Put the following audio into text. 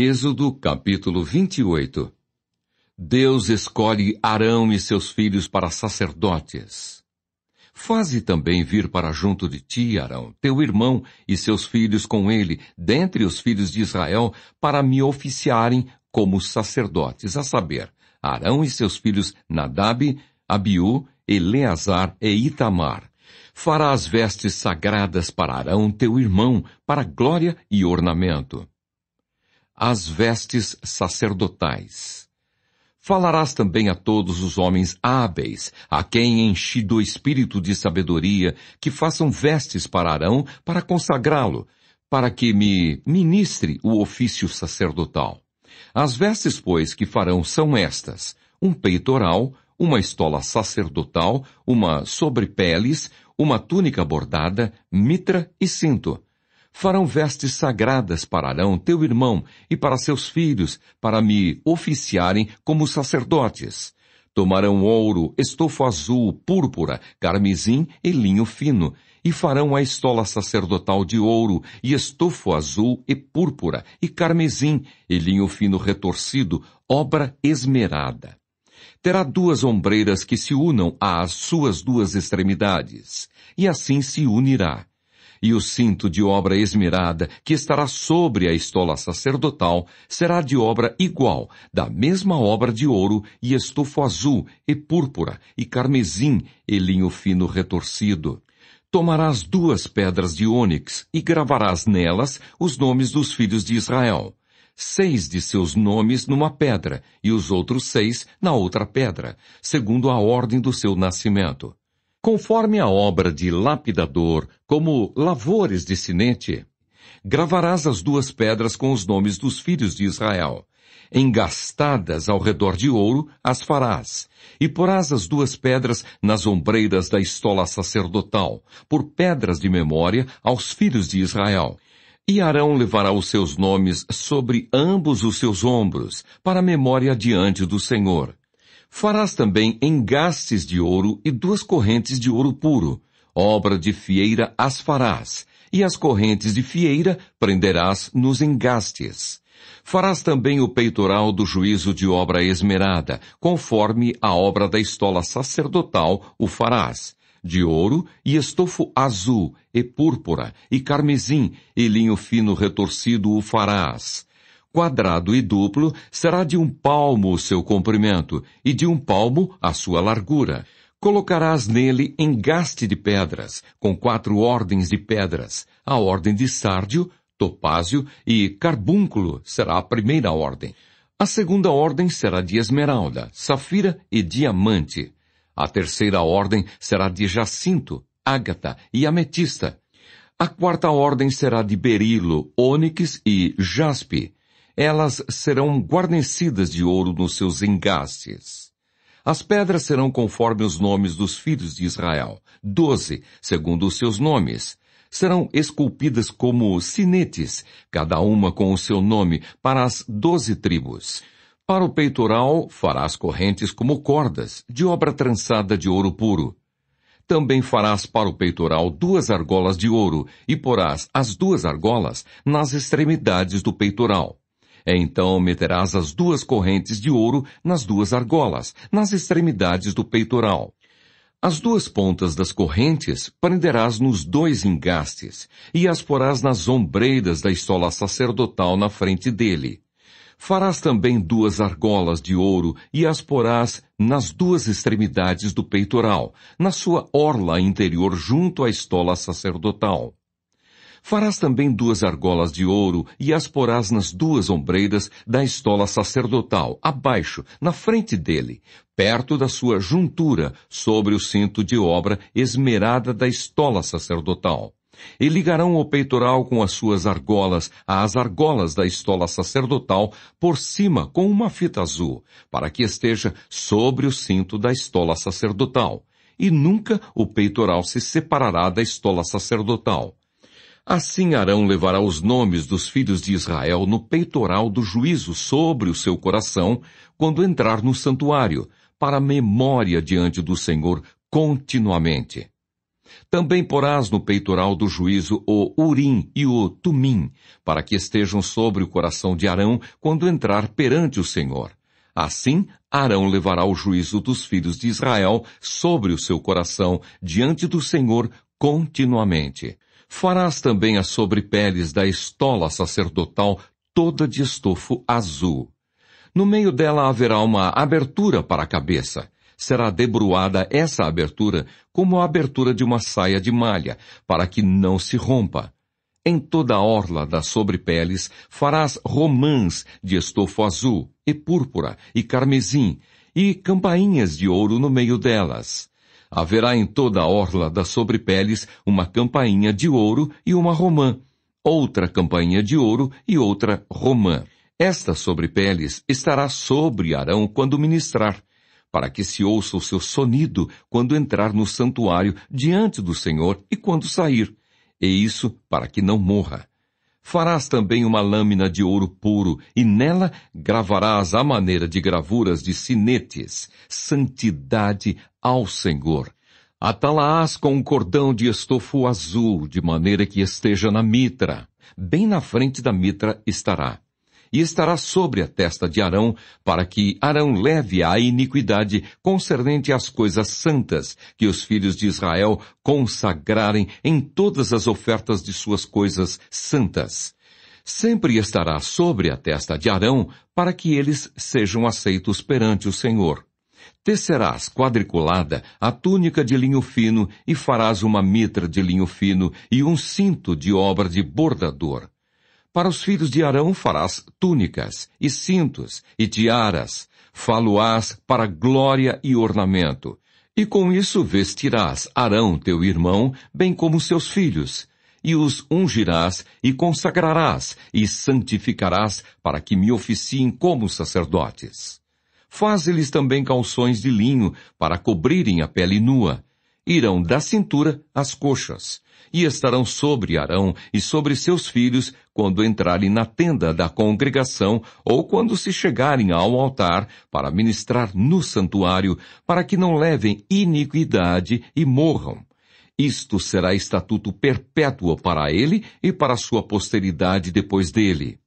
Êxodo capítulo 28 Deus escolhe Arão e seus filhos para sacerdotes. Faze também vir para junto de ti, Arão, teu irmão e seus filhos com ele, dentre os filhos de Israel, para me oficiarem como sacerdotes, a saber, Arão e seus filhos Nadab, Abiú, Eleazar e Itamar. Farás vestes sagradas para Arão, teu irmão, para glória e ornamento as vestes sacerdotais. Falarás também a todos os homens hábeis, a quem enchi do espírito de sabedoria, que façam vestes para Arão para consagrá-lo, para que me ministre o ofício sacerdotal. As vestes, pois, que farão são estas, um peitoral, uma estola sacerdotal, uma sobrepeles, uma túnica bordada, mitra e cinto. Farão vestes sagradas para Arão, teu irmão, e para seus filhos, para me oficiarem como sacerdotes. Tomarão ouro, estofo azul, púrpura, carmesim e linho fino, e farão a estola sacerdotal de ouro, e estofo azul e púrpura, e carmesim, e linho fino retorcido, obra esmerada. Terá duas ombreiras que se unam às suas duas extremidades, e assim se unirá. E o cinto de obra esmerada que estará sobre a estola sacerdotal será de obra igual, da mesma obra de ouro e estofo azul e púrpura e carmesim e linho fino retorcido. Tomarás duas pedras de ônix e gravarás nelas os nomes dos filhos de Israel seis de seus nomes numa pedra e os outros seis na outra pedra, segundo a ordem do seu nascimento conforme a obra de lapidador, como lavores de sinete. Gravarás as duas pedras com os nomes dos filhos de Israel. Engastadas ao redor de ouro, as farás. E porás as duas pedras nas ombreiras da estola sacerdotal, por pedras de memória aos filhos de Israel. E Arão levará os seus nomes sobre ambos os seus ombros, para memória diante do Senhor. Farás também engastes de ouro e duas correntes de ouro puro. Obra de fieira as farás, e as correntes de fieira prenderás nos engastes. Farás também o peitoral do juízo de obra esmerada, conforme a obra da estola sacerdotal o farás, de ouro e estofo azul, e púrpura, e carmesim, e linho fino retorcido o farás quadrado e duplo será de um palmo o seu comprimento e de um palmo a sua largura. Colocarás nele engaste de pedras, com quatro ordens de pedras. A ordem de sárdio, topázio e carbúnculo será a primeira ordem. A segunda ordem será de esmeralda, safira e diamante. A terceira ordem será de jacinto, ágata e ametista. A quarta ordem será de berilo, ônix e jaspe. Elas serão guarnecidas de ouro nos seus engastes. As pedras serão conforme os nomes dos filhos de Israel, doze, segundo os seus nomes. Serão esculpidas como sinetes, cada uma com o seu nome, para as doze tribos. Para o peitoral farás correntes como cordas, de obra trançada de ouro puro. Também farás para o peitoral duas argolas de ouro, e porás as duas argolas nas extremidades do peitoral. É, então meterás as duas correntes de ouro nas duas argolas, nas extremidades do peitoral. As duas pontas das correntes prenderás nos dois engastes, e as porás nas ombreiras da estola sacerdotal na frente dele. Farás também duas argolas de ouro e as porás nas duas extremidades do peitoral, na sua orla interior junto à estola sacerdotal. Farás também duas argolas de ouro e as porás nas duas ombreiras da estola sacerdotal, abaixo, na frente dele, perto da sua juntura, sobre o cinto de obra esmerada da estola sacerdotal. E ligarão o peitoral com as suas argolas às argolas da estola sacerdotal por cima com uma fita azul, para que esteja sobre o cinto da estola sacerdotal. E nunca o peitoral se separará da estola sacerdotal Assim Arão levará os nomes dos filhos de Israel no peitoral do juízo sobre o seu coração quando entrar no santuário, para memória diante do Senhor continuamente. Também porás no peitoral do juízo o Urim e o Tumim, para que estejam sobre o coração de Arão quando entrar perante o Senhor. Assim, Arão levará o juízo dos filhos de Israel sobre o seu coração diante do Senhor continuamente. Farás também as sobrepeles da estola sacerdotal toda de estofo azul. No meio dela haverá uma abertura para a cabeça. Será debruada essa abertura como a abertura de uma saia de malha, para que não se rompa. Em toda a orla das sobrepeles farás romãs de estofo azul, e púrpura, e carmesim, e campainhas de ouro no meio delas haverá em toda a orla das sobrepeles uma campainha de ouro e uma romã, outra campainha de ouro e outra romã. Esta sobrepeles estará sobre Arão quando ministrar, para que se ouça o seu sonido quando entrar no santuário diante do Senhor e quando sair, e isso para que não morra. Farás também uma lâmina de ouro puro, e nela gravarás à maneira de gravuras de sinetes, santidade ao Senhor. Atalás com um cordão de estofo azul, de maneira que esteja na mitra. Bem na frente da mitra estará e estará sobre a testa de Arão, para que Arão leve a iniquidade concernente às coisas santas que os filhos de Israel consagrarem em todas as ofertas de suas coisas santas. Sempre estará sobre a testa de Arão, para que eles sejam aceitos perante o Senhor. Tecerás quadriculada a túnica de linho fino e farás uma mitra de linho fino e um cinto de obra de bordador. Para os filhos de Arão farás túnicas, e cintos, e tiaras, faloás para glória e ornamento, e com isso vestirás Arão teu irmão, bem como seus filhos, e os ungirás, e consagrarás, e santificarás, para que me oficiem como sacerdotes. Faz-lhes também calções de linho, para cobrirem a pele nua. Irão da cintura às coxas, e estarão sobre Arão e sobre seus filhos quando entrarem na tenda da congregação ou quando se chegarem ao altar para ministrar no santuário, para que não levem iniquidade e morram. Isto será estatuto perpétuo para ele e para sua posteridade depois dele.